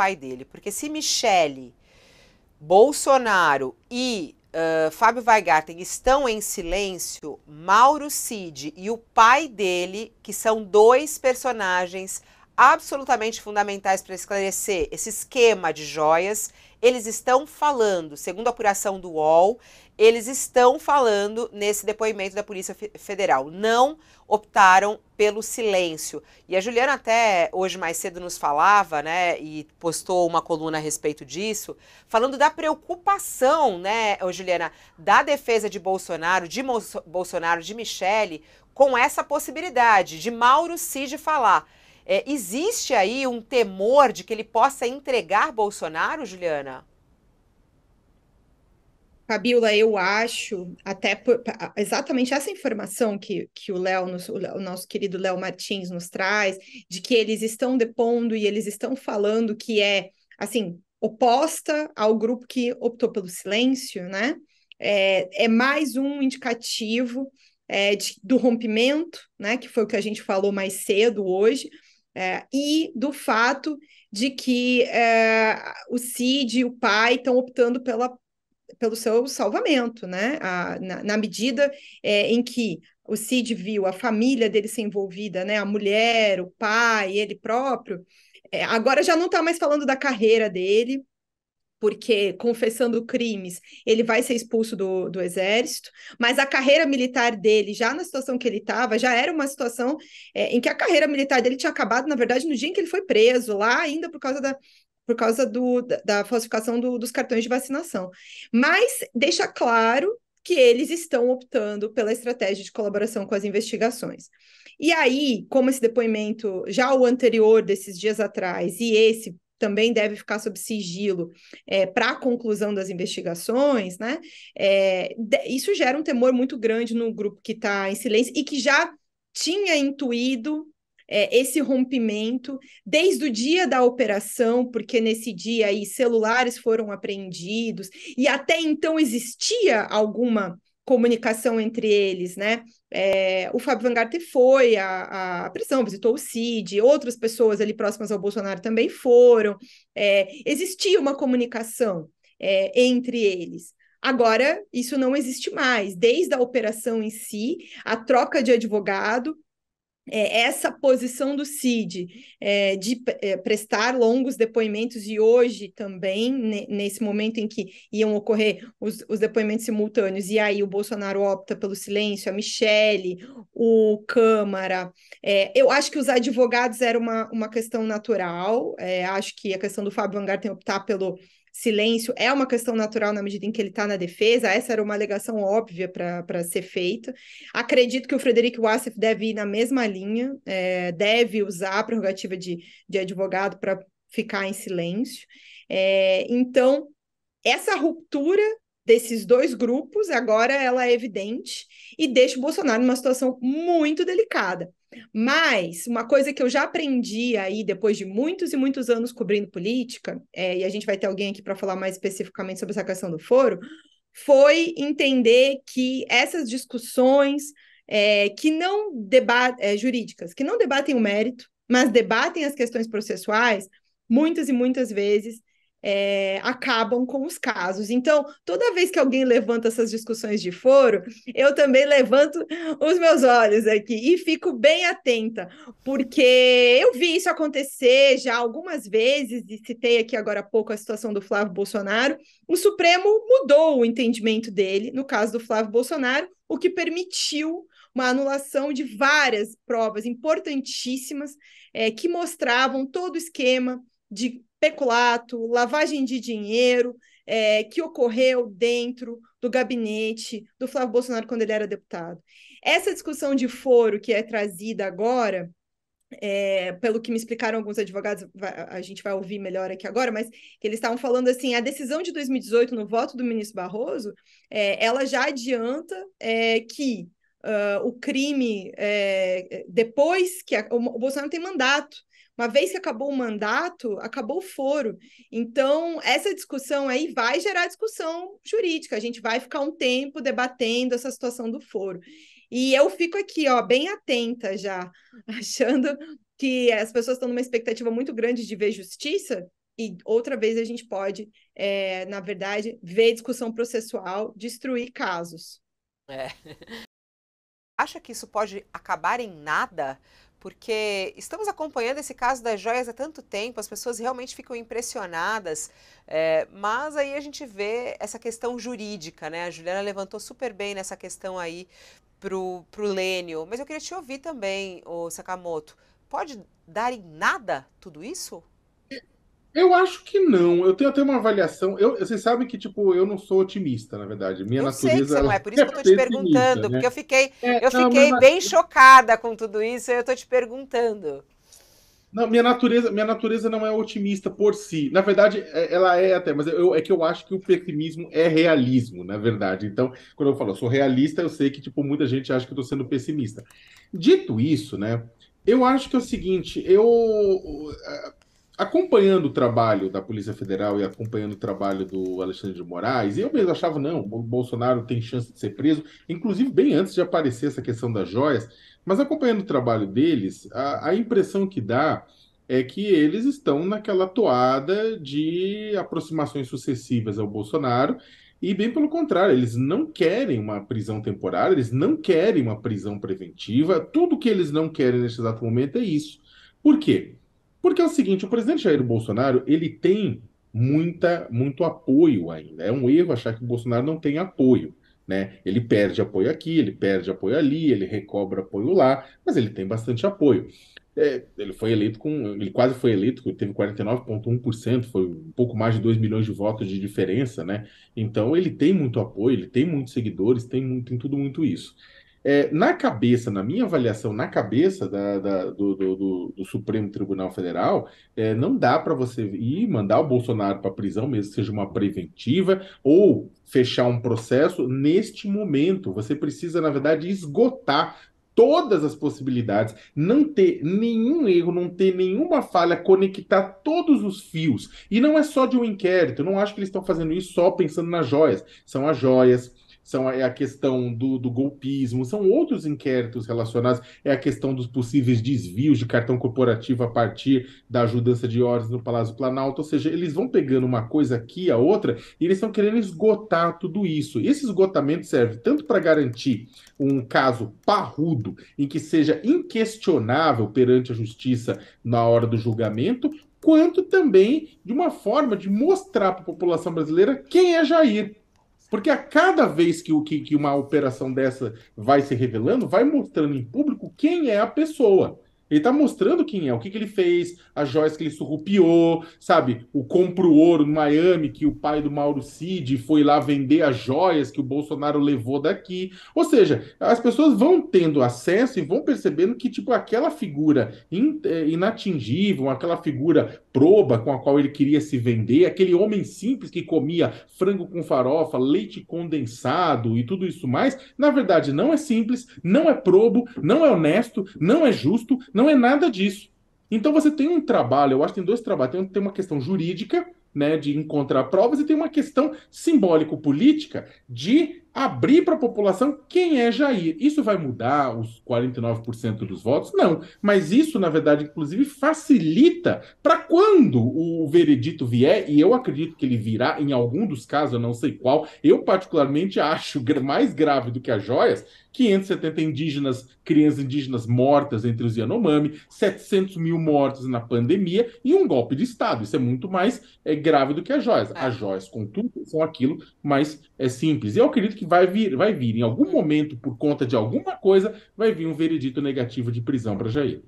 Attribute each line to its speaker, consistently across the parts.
Speaker 1: pai dele. Porque se Michele, Bolsonaro e uh, Fábio Weigarten estão em silêncio, Mauro Cid e o pai dele, que são dois personagens absolutamente fundamentais para esclarecer esse esquema de joias. Eles estão falando, segundo a apuração do UOL, eles estão falando nesse depoimento da Polícia Federal. Não optaram pelo silêncio. E a Juliana até hoje mais cedo nos falava, né, e postou uma coluna a respeito disso, falando da preocupação, né, Juliana, da defesa de Bolsonaro, de Mo Bolsonaro, de Michele, com essa possibilidade de Mauro Cid falar é, existe aí um temor de que ele possa entregar Bolsonaro, Juliana? Fabiola,
Speaker 2: eu acho, até por, exatamente essa informação que, que o Léo, o nosso querido Léo Martins, nos traz, de que eles estão depondo e eles estão falando que é, assim, oposta ao grupo que optou pelo silêncio, né? É, é mais um indicativo é, de, do rompimento, né? Que foi o que a gente falou mais cedo hoje, é, e do fato de que é, o Cid e o pai estão optando pela, pelo seu salvamento, né? A, na, na, medida é, em que o Cid viu a família dele ser envolvida, né? A mulher, o pai, ele próprio. Eh, agora já não está mais falando da carreira dele, porque confessando crimes, ele vai ser expulso do, do exército, mas a carreira militar dele, já na situação que ele estava, já era uma situação é, em que a carreira militar dele tinha acabado, na verdade, no dia em que ele foi preso, lá ainda por causa da, por causa do, da, da falsificação do, dos cartões de vacinação. Mas deixa claro que eles estão optando pela estratégia de colaboração com as investigações. E aí, como esse depoimento, já o anterior desses dias atrás, e esse também deve ficar sob sigilo é, para a conclusão das investigações, né? É, isso gera um temor muito grande no grupo que está em silêncio e que já tinha intuído é, esse rompimento desde o dia da operação, porque nesse dia aí celulares foram apreendidos e até então existia alguma comunicação entre eles, né? É, o Fábio Van foi à, à prisão, visitou o CID, outras pessoas ali próximas ao Bolsonaro também foram. É, existia uma comunicação é, entre eles. Agora, isso não existe mais. Desde a operação em si, a troca de advogado, é, essa posição do CID é, de é, prestar longos depoimentos e hoje também, ne, nesse momento em que iam ocorrer os, os, depoimentos simultâneos, e aí o Bolsonaro opta pelo silêncio, a Michele, o Câmara. É, eu acho que os advogados era uma, uma questão natural, é, acho que a questão do Fábio Angar tem que optar pelo silêncio é uma questão natural na medida em que ele está na defesa, essa era uma alegação óbvia para ser feita. Acredito que o Frederico Wassef deve ir na mesma linha, é, deve usar a prerrogativa de, de advogado para ficar em silêncio. É, então, essa ruptura desses dois grupos agora ela é evidente e deixa o Bolsonaro numa situação muito delicada. Mas uma coisa que eu já aprendi aí depois de muitos e muitos anos cobrindo política, é, e a gente vai ter alguém aqui para falar mais especificamente sobre essa questão do foro, foi entender que essas discussões é, que não debatem é, jurídicas, que não debatem o mérito, mas debatem as questões processuais, muitas e muitas vezes é, acabam com os casos. Então, toda vez que alguém levanta essas discussões de foro, eu também levanto os meus olhos aqui e fico bem atenta, porque eu vi isso acontecer já algumas vezes, e citei aqui agora há pouco a situação do Flávio Bolsonaro. O Supremo mudou o entendimento dele, no caso do Flávio Bolsonaro, o que permitiu uma anulação de várias provas importantíssimas é, que mostravam todo o esquema de peculato, lavagem de dinheiro é, que ocorreu dentro do gabinete do Flávio Bolsonaro quando ele era deputado. Essa discussão de foro que é trazida agora, é, pelo que me explicaram alguns advogados, a gente vai ouvir melhor aqui agora, mas que eles estavam falando assim, a decisão de 2018 no voto do ministro Barroso, é, ela já adianta é, que uh, o crime, é, depois que a, o Bolsonaro tem mandato uma vez que acabou o mandato, acabou o foro. Então, essa discussão aí vai gerar discussão jurídica. A gente vai ficar um tempo debatendo essa situação do foro. E eu fico aqui, ó, bem atenta já, achando que as pessoas estão numa expectativa muito grande de ver justiça, e outra vez a gente pode, é, na verdade, ver discussão processual, destruir
Speaker 1: casos. É. Acha que isso pode acabar em nada? porque estamos acompanhando esse caso das joias há tanto tempo, as pessoas realmente ficam impressionadas, é, mas aí a gente vê essa questão jurídica, né? A Juliana levantou super bem nessa questão aí pro, pro Lênio, mas eu queria te ouvir também, o Sakamoto. Pode dar em nada tudo isso? Eu
Speaker 3: acho que não. Eu tenho até uma avaliação. Eu, vocês sabem que, tipo, eu não sou otimista, na verdade. Minha eu natureza. Sei que você não é, por isso é que eu tô te perguntando, né? porque eu
Speaker 1: fiquei, é, eu não, fiquei bem chocada com tudo isso e eu tô te perguntando.
Speaker 3: Não, minha natureza, minha natureza não é otimista por si. Na verdade, é, ela é até, mas eu, é que eu acho que o pessimismo é realismo, na verdade. Então, quando eu falo, eu sou realista, eu sei que, tipo, muita gente acha que eu tô sendo pessimista. Dito isso, né? Eu acho que é o seguinte, eu acompanhando o trabalho da Polícia Federal e acompanhando o trabalho do Alexandre de Moraes, eu mesmo achava, não, o Bolsonaro tem chance de ser preso, inclusive bem antes de aparecer essa questão das joias, mas acompanhando o trabalho deles, a, a impressão que dá é que eles estão naquela toada de aproximações sucessivas ao Bolsonaro, e bem pelo contrário, eles não querem uma prisão temporária, eles não querem uma prisão preventiva, tudo que eles não querem neste exato momento é isso. Por quê? Porque é o seguinte, o presidente Jair Bolsonaro, ele tem muita, muito apoio ainda. É um erro achar que o Bolsonaro não tem apoio. Né? Ele perde apoio aqui, ele perde apoio ali, ele recobra apoio lá, mas ele tem bastante apoio. É, ele foi eleito com. Ele quase foi eleito, teve 49,1%, foi um pouco mais de 2 milhões de votos de diferença, né? Então ele tem muito apoio, ele tem muitos seguidores, tem, tem tudo muito isso. É, na cabeça, na minha avaliação, na cabeça da, da, do, do, do, do, Supremo Tribunal Federal, é, não dá para você ir mandar o Bolsonaro para prisão, mesmo que seja uma preventiva, ou fechar um processo neste momento. Você precisa, na verdade, esgotar todas as possibilidades, não ter nenhum erro, não ter nenhuma falha, conectar todos os fios. E não é só de um inquérito, eu não acho que eles estão fazendo isso só pensando nas joias. São as joias, são a, é a questão do, do, golpismo, são outros inquéritos relacionados, é a questão dos possíveis desvios de cartão corporativo a partir da ajudança de ordens no Palácio Planalto, ou seja, eles vão pegando uma coisa aqui, a outra, e eles estão querendo esgotar tudo isso. E esse esgotamento serve tanto para garantir um caso parrudo, em que seja inquestionável perante a justiça na hora do julgamento, quanto também de uma forma de mostrar para a população brasileira quem é Jair. Porque a cada vez que, o, que, que uma operação dessa vai se revelando, vai mostrando em público quem é a pessoa. Ele está mostrando quem é, o que, que ele fez, as joias que ele surrupiou, sabe? O compro ouro no Miami, que o pai do Mauro Cid foi lá vender as joias que o Bolsonaro levou daqui. Ou seja, as pessoas vão tendo acesso e vão percebendo que, tipo, aquela figura eh, inatingível, aquela figura proba com a qual ele queria se vender, aquele homem simples que comia frango com farofa, leite condensado e tudo isso mais, na verdade não é simples, não é probo, não é honesto, não é justo, não é nada disso. Então você tem um trabalho, eu acho que tem dois trabalhos, tem uma questão jurídica, né, de encontrar provas e tem uma questão simbólico-política de abrir para a população quem é Jair. Isso vai mudar os 49% dos votos? Não. Mas isso, na verdade, inclusive, facilita para quando o veredito vier, e eu acredito que ele virá em algum dos casos, eu não sei qual, eu particularmente acho mais grave do que as joias, 570 indígenas, crianças indígenas mortas entre os Yanomami, 700 mil mortos na pandemia e um golpe de Estado. Isso é muito mais é, grave do que as joias. As é. joias, contudo, são aquilo mais é simples. Eu acredito que vai vir, vai vir em algum momento, por conta de alguma coisa, vai vir um veredito negativo de prisão para Jair.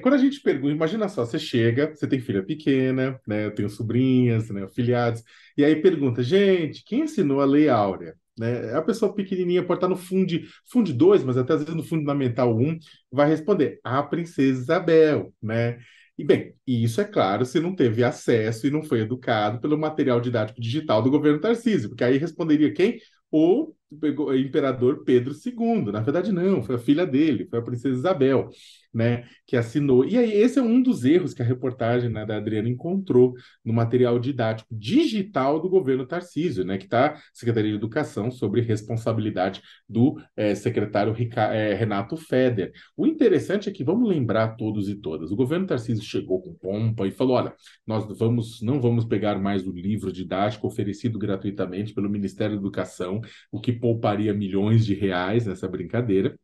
Speaker 3: Quando a gente pergunta, imagina só, você chega, você tem filha pequena, né? Eu tenho sobrinhas, né? Afiliados, e aí pergunta, gente, quem ensinou a Lei Áurea? Né? É a pessoa pequenininha pode estar no fundo, fundo 2, mas até às vezes no Fundamental 1, um, vai responder a Princesa Isabel, né? E bem, isso é claro se não teve acesso e não foi educado pelo material didático digital do governo Tarcísio, porque aí responderia quem? O pegou eh, imperador Pedro II. Na verdade, não, foi a filha dele, foi a princesa Isabel, né, que assinou. E aí, esse é um dos erros que a reportagem né, da Adriana encontrou no material didático digital do governo Tarcísio, né, que está Secretaria de Educação, sobre responsabilidade do é, secretário Rica, é, Renato Feder. O interessante é que vamos lembrar todos e todas. O governo Tarcísio chegou com pompa e falou: olha, nós vamos, não vamos pegar mais o livro didático oferecido gratuitamente pelo Ministério da Educação, o que pouparia milhões de reais nessa brincadeira.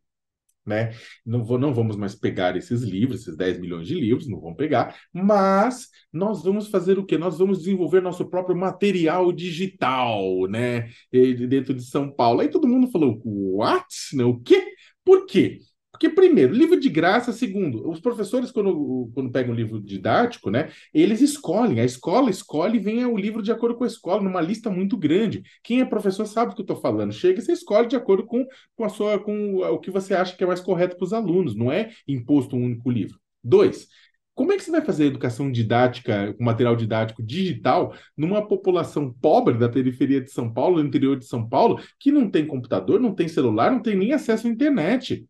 Speaker 3: Né? Não, vou, não vamos mais pegar esses livros, esses 10 milhões de livros, não vão pegar, mas nós vamos fazer o quê? Nós vamos desenvolver nosso próprio material digital, né? E, dentro de São Paulo. Aí todo mundo falou, what? O quê? Por quê? Porque, primeiro, livro de graça. Segundo, os professores, quando, quando pegam um livro didático, né, eles escolhem. A escola escolhe e vem o livro de acordo com a escola, numa lista muito grande. Quem é professor sabe o que eu estou falando. Chega e você escolhe de acordo com, com, a sua, com o que você acha que é mais correto para os alunos. Não é imposto um único livro. Dois, como é que você vai fazer educação didática, com material didático digital, numa população pobre da periferia de São Paulo, do interior de São Paulo, que não tem computador, não tem celular, não tem nem acesso à internet?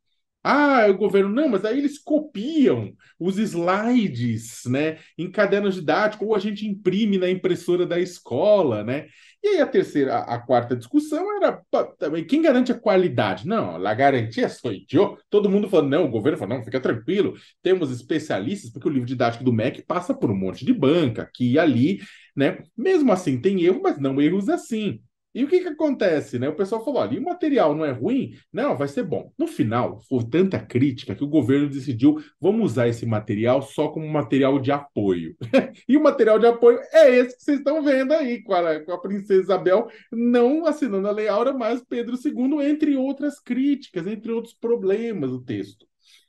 Speaker 3: Ah, é o governo, não, mas aí eles copiam os slides, né, em caderno didático, ou a gente imprime na impressora da escola, né? E aí a terceira, a, a quarta discussão era também quem garante a qualidade? Não, a garantia só eu. Todo mundo falou, não, o governo falou, não, fica tranquilo, temos especialistas, porque o livro didático do MEC passa por um monte de banca, aqui e ali, né? Mesmo assim tem erro, mas não erros assim. E o que, que acontece, né? O pessoal falou: olha, e o material não é ruim? Não, vai ser bom. No final, foi tanta crítica que o governo decidiu: vamos usar esse material só como material de apoio. e o material de apoio é esse que vocês estão vendo aí, com a, com a princesa Isabel não assinando a Lei Aura, mas Pedro II, entre outras críticas, entre outros problemas do texto.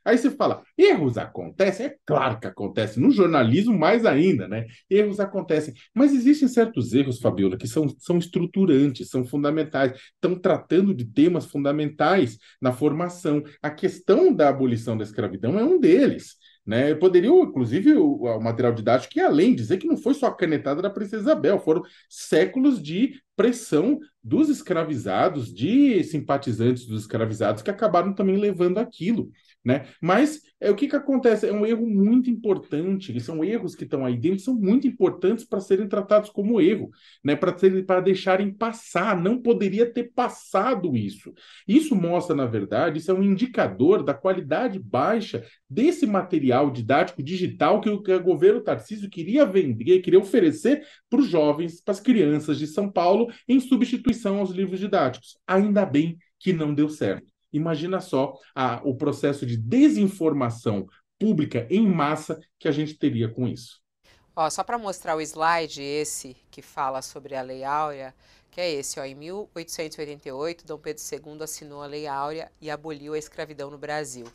Speaker 3: Aí você fala, erros acontecem? É claro que acontecem, no jornalismo mais ainda, né? Erros acontecem, mas existem certos erros, Fabiola, que são, são estruturantes, são fundamentais, estão tratando de temas fundamentais na formação. A questão da abolição da escravidão é um deles. Né? Poderia, inclusive, o, o material didático que além, dizer que não foi só a canetada da Princesa Isabel, foram séculos de pressão dos escravizados, de simpatizantes dos escravizados, que acabaram também levando aquilo né? Mas é o que, que acontece? É um erro muito importante, e são erros que estão aí dentro, são muito importantes para serem tratados como erro, né? Para deixarem passar, não poderia ter passado isso. Isso mostra, na verdade, isso é um indicador da qualidade baixa desse material didático digital que o, que o governo Tarcísio queria vender, queria oferecer para os jovens, para as crianças de São Paulo, em substituição aos livros didáticos. Ainda bem que não deu certo. Imagina só a, o processo de desinformação pública em massa que a gente teria com isso.
Speaker 1: Ó, só para mostrar o slide esse que fala sobre a Lei Áurea, que é esse, ó, em 1888, Dom Pedro II assinou a Lei Áurea e aboliu a escravidão no Brasil.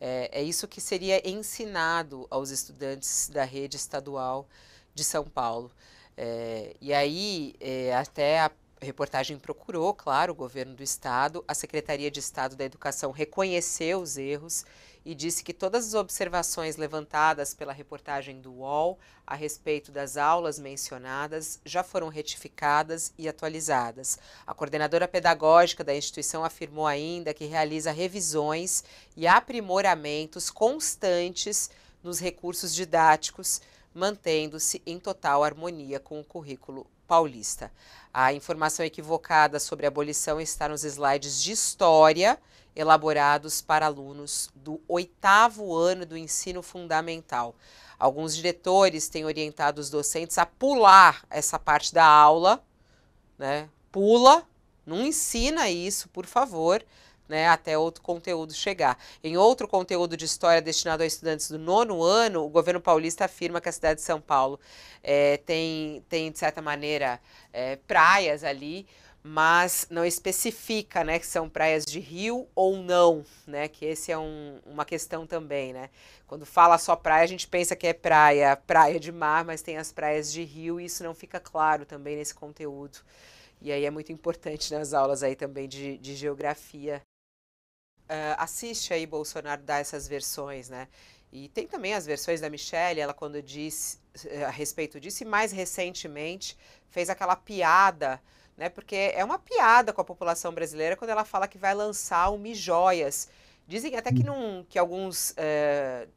Speaker 1: É, é isso que seria ensinado aos estudantes da rede estadual de São Paulo. É, e aí, é, até a a reportagem procurou, claro, o governo do estado. A Secretaria de Estado da Educação reconheceu os erros e disse que todas as observações levantadas pela reportagem do UOL a respeito das aulas mencionadas já foram retificadas e atualizadas. A coordenadora pedagógica da instituição afirmou ainda que realiza revisões e aprimoramentos constantes nos recursos didáticos, mantendo-se em total harmonia com o currículo paulista. A informação equivocada sobre a abolição está nos slides de história elaborados para alunos do oitavo ano do ensino fundamental. Alguns diretores têm orientado os docentes a pular essa parte da aula, né? Pula, não ensina isso, por favor, né, até outro conteúdo chegar. Em outro conteúdo de história destinado a estudantes do nono ano, o governo paulista afirma que a cidade de São Paulo é, tem, tem, de certa maneira, é, praias ali, mas não especifica né, que são praias de rio ou não, né, que esse é um, uma questão também. Né? Quando fala só praia, a gente pensa que é praia, praia de mar, mas tem as praias de rio e isso não fica claro também nesse conteúdo. E aí é muito importante nas aulas aí também de, de geografia assiste aí Bolsonaro dar essas versões, né? E tem também as versões da Michelle, ela quando disse eh, a respeito disso, e mais recentemente fez aquela piada, né? Porque é uma piada com a população brasileira quando ela fala que vai lançar o Mijóias. Dizem até que, hum. não, que alguns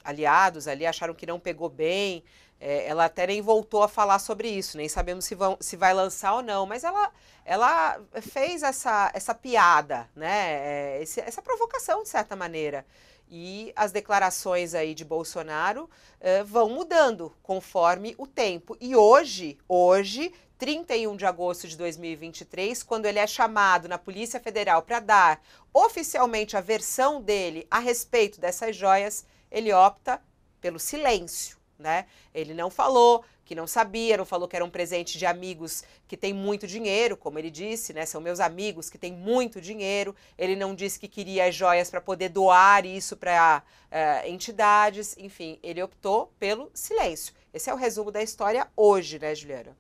Speaker 1: aliados ali acharam que não pegou bem, é, ela até nem voltou a falar sobre isso, nem sabemos se, vão, se vai lançar ou não, mas ela, ela fez essa, essa piada, né? É, esse, essa provocação, de certa maneira. E as declarações aí de Bolsonaro é, vão mudando conforme o tempo. E hoje, hoje, 31 de agosto de 2023, quando ele é chamado na Polícia Federal para dar oficialmente a versão dele a respeito dessas joias, ele opta pelo silêncio né? Ele não falou que não sabia, não falou que era um presente de amigos que tem muito dinheiro, como ele disse, né? São meus amigos que têm muito dinheiro. Ele não disse que queria as joias para poder doar isso para uh, eh, entidades. Enfim, ele optou pelo silêncio. Esse é o resumo da história hoje, né, Juliana?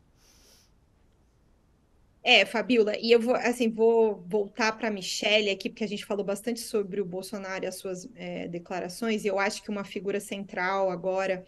Speaker 2: É, Fabiola, e eu vou, assim, vou voltar para a Michelle aqui, porque a gente falou bastante sobre o Bolsonaro e as suas é, declarações, e eu acho que uma figura central agora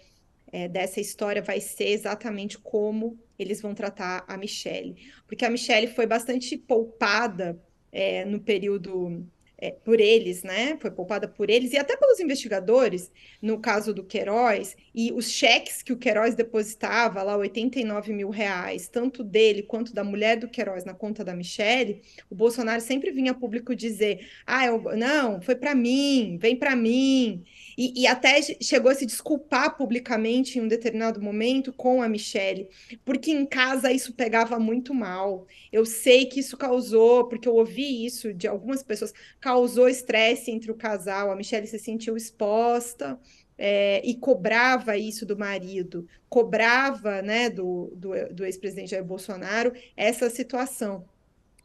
Speaker 2: é, dessa história vai ser exatamente como eles vão tratar a Michelle. Porque a Michelle foi bastante poupada é, no período é, por eles, né? Foi poupada por eles e até pelos investigadores, no caso do Queiroz, e os cheques que o Queiroz depositava lá, 89 mil reais, tanto dele quanto da mulher do Queiroz na conta da Michelle, o Bolsonaro sempre vinha público dizer: ah, eu, não, foi para mim, vem para mim e, e até chegou a se desculpar publicamente em um determinado momento com a Michelle, porque em casa isso pegava muito mal. Eu sei que isso causou, porque eu ouvi isso de algumas pessoas, causou estresse entre o casal. A Michelle se sentiu exposta. É, e cobrava isso do marido, cobrava né, do, do, do ex-presidente Jair Bolsonaro essa situação.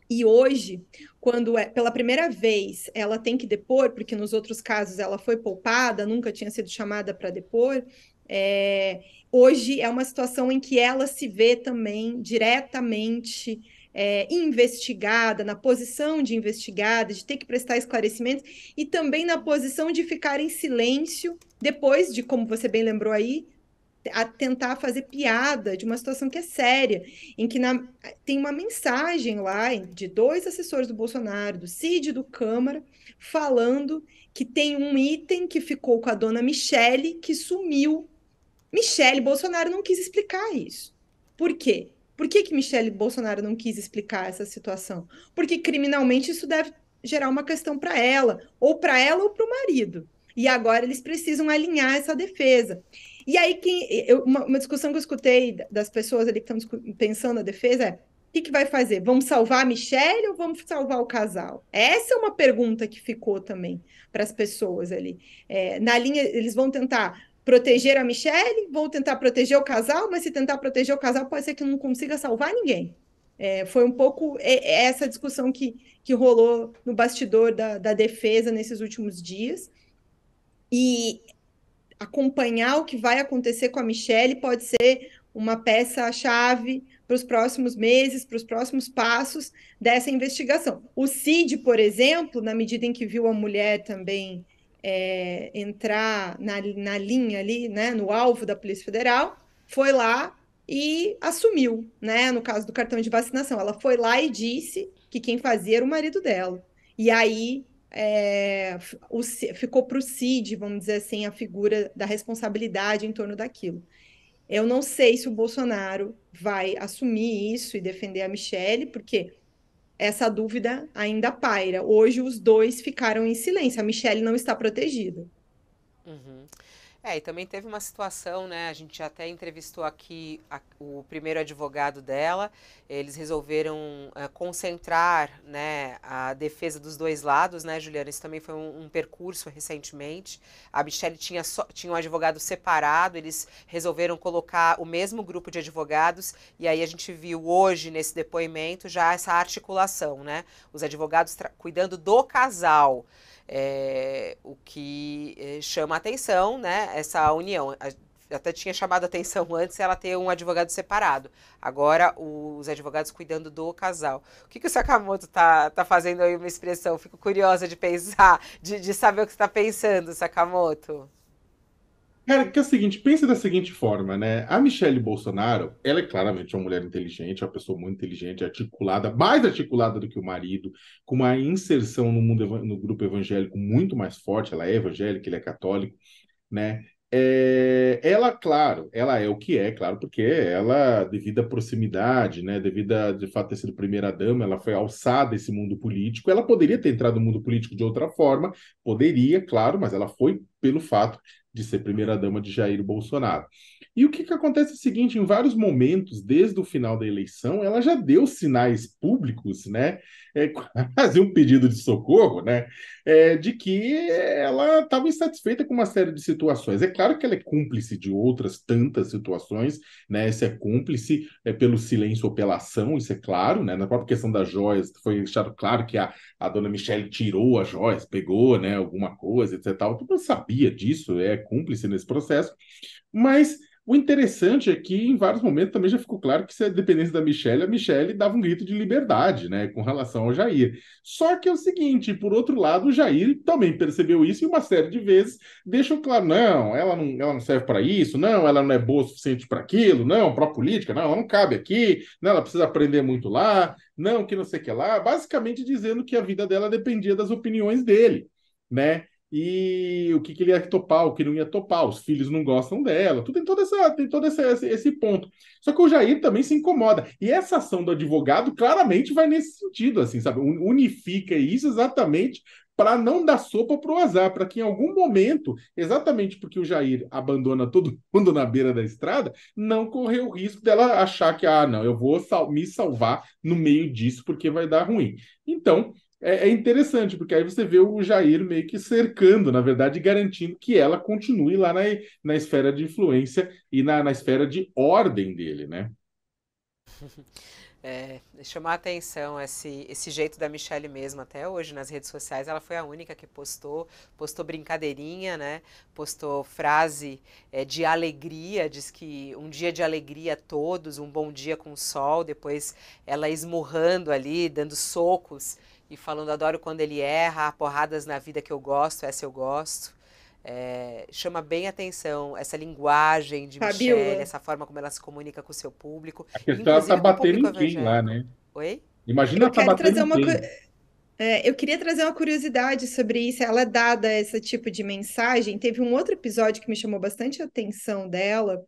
Speaker 2: E hoje, quando é, pela primeira vez ela tem que depor, porque nos outros casos ela foi poupada, nunca tinha sido chamada para depor, é, hoje é uma situação em que ela se vê também diretamente é, investigada, na posição de investigada, de ter que prestar esclarecimentos e também na posição de ficar em silêncio depois de, como você bem lembrou aí, a tentar fazer piada de uma situação que é séria, em que na, tem uma mensagem lá de dois assessores do Bolsonaro, do Cid e do Câmara, falando que tem um item que ficou com a dona Michele que sumiu. Michele Bolsonaro não quis explicar isso. Por quê? Por que, que Michele Bolsonaro não quis explicar essa situação? Porque criminalmente isso deve gerar uma questão para ela, ou para ela ou para o marido. E agora eles precisam alinhar essa defesa. E aí, quem, eu, uma, uma, discussão que eu escutei das pessoas ali que estão pensando na defesa é: o que, que, vai fazer? Vamos salvar a Michelle ou vamos salvar o casal? Essa é uma pergunta que ficou também para as pessoas ali. É, na linha, eles vão tentar proteger a Michelle, vão tentar proteger o casal, mas se tentar proteger o casal, pode ser que não consiga salvar ninguém. É, foi um pouco essa discussão que, que rolou no bastidor da, da defesa nesses últimos dias e acompanhar o que vai acontecer com a Michelle pode ser uma peça-chave para os próximos meses, para os próximos passos dessa investigação. O Cid, por exemplo, na medida em que viu a mulher também é, entrar na, na linha ali, né, no alvo da Polícia Federal, foi lá e assumiu, né, no caso do cartão de vacinação. Ela foi lá e disse que quem fazia era o marido dela. E aí é, o, ficou para o CID, vamos dizer assim, a figura da responsabilidade em torno daquilo. Eu não sei se o Bolsonaro vai assumir isso e defender a Michelle, porque essa dúvida ainda paira. Hoje os dois ficaram em silêncio, a Michelle não está protegida.
Speaker 3: Uhum.
Speaker 1: É, e também teve uma situação, né? A gente até entrevistou aqui a, o primeiro advogado dela. Eles resolveram é, concentrar, né, a defesa dos dois lados, né, Juliana? Isso também foi um, um percurso recentemente. A Michelle tinha, tinha um advogado separado, eles resolveram colocar o mesmo grupo de advogados. E aí a gente viu hoje, nesse depoimento, já essa articulação, né? Os advogados cuidando do casal é, o que é, chama atenção, né? Essa união. até tinha chamado atenção antes ela ter um advogado separado. Agora, os advogados cuidando do casal. O que, que o Sakamoto tá, tá fazendo aí uma expressão? Fico curiosa de pensar, de, de saber o que você está pensando, Sakamoto.
Speaker 3: Cara, que é o seguinte, pensa da seguinte forma, né? A Michelle Bolsonaro, ela é claramente uma mulher inteligente, uma pessoa muito inteligente, articulada, mais articulada do que o marido, com uma inserção no mundo no grupo evangélico muito mais forte, ela é evangélica, ele é católico, né? É, ela, claro, ela é o que é, claro, porque ela, devido à proximidade, né, devido a, de fato ter sido primeira-dama, ela foi alçada esse mundo político. Ela poderia ter entrado no mundo político de outra forma, poderia, claro, mas ela foi pelo fato de ser primeira-dama de Jair Bolsonaro. E o que, que acontece é o seguinte: em vários momentos, desde o final da eleição, ela já deu sinais públicos, né? É, quase um pedido de socorro, né? É, de que ela estava insatisfeita com uma série de situações. É claro que ela é cúmplice de outras tantas situações, né? Essa é cúmplice é, pelo silêncio ou pela ação, isso é claro, né? Na própria questão das joias, foi deixado claro que a, a dona Michelle tirou as joias, pegou, né? Alguma coisa, etc. Todo mundo sabia disso, é cúmplice nesse processo. Mas o interessante é que em vários momentos também já ficou claro que se a é dependência da Michelle, a Michelle dava um grito de liberdade, né, com relação ao Jair. Só que é o seguinte, por outro lado, o Jair também percebeu isso e uma série de vezes deixou claro, não, ela não, ela não serve para isso, não, ela não é boa o suficiente para aquilo, não, para política, não, ela não cabe aqui, não, ela precisa aprender muito lá, não, que não sei o que lá, basicamente dizendo que a vida dela dependia das opiniões dele, né? e o que, que ele ia topar, o que não ia topar, os filhos não gostam dela, tudo tem toda essa, tem todo esse, esse, esse, ponto. Só que o Jair também se incomoda. E essa ação do advogado claramente vai nesse sentido, assim, sabe? Unifica isso exatamente para não dar sopa para o azar, para que em algum momento, exatamente porque o Jair abandona todo mundo na beira da estrada, não correr o risco dela achar que, ah, não, eu vou sal me salvar no meio disso porque vai dar ruim. Então, é, é, interessante, porque aí você vê o Jair meio que cercando, na verdade, garantindo que ela continue lá na, na esfera de influência e na, na esfera de ordem dele, né?
Speaker 1: É, chamar a atenção esse, esse jeito da Michelle mesmo até hoje nas redes sociais. Ela foi a única que postou, postou brincadeirinha, né? Postou frase é, de alegria, diz que um dia de alegria a todos, um bom dia com o sol, depois ela esmurrando ali, dando socos e falando adoro quando ele erra, porradas na vida que eu gosto, essa eu gosto. É, chama bem atenção essa linguagem de Fabiola. Michelle, essa forma como ela se comunica com o seu público. A ela está batendo em quem lá, né? Oi? Imagina eu tá batendo em quem.
Speaker 2: É, eu queria trazer uma curiosidade sobre isso. Ela é dada esse tipo de mensagem. Teve um outro episódio que me chamou bastante a atenção dela,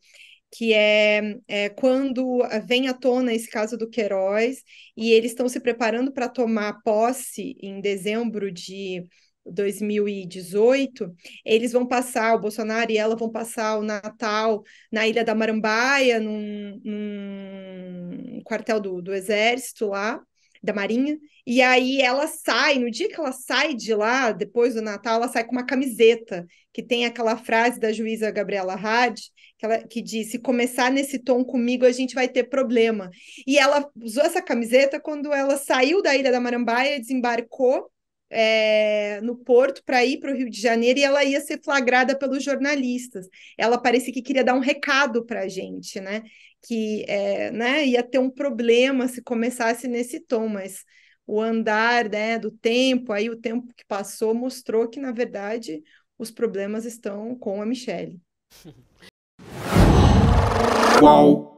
Speaker 2: que é, é, quando vem à tona esse caso do Queiroz e eles estão se preparando para tomar posse em dezembro de 2018, eles vão passar, o Bolsonaro e ela vão passar o Natal na Ilha da Marambaia, num, num quartel do, do Exército lá, da Marinha, e aí ela sai, no dia que ela sai de lá, depois do Natal, ela sai com uma camiseta, que tem aquela frase da juíza Gabriela Hadd, que, ela, que se começar nesse tom comigo, a gente vai ter problema. E ela usou essa camiseta quando ela saiu da Ilha da Marambaia, desembarcou é, no Porto para ir para o Rio de Janeiro e ela ia ser flagrada pelos jornalistas. Ela parecia que queria dar um recado para a gente, né? Que é, né, ia ter um problema se começasse nesse tom, mas o andar né, do tempo, aí o tempo que passou mostrou que, na verdade, os problemas estão com a Michelle.
Speaker 3: qual.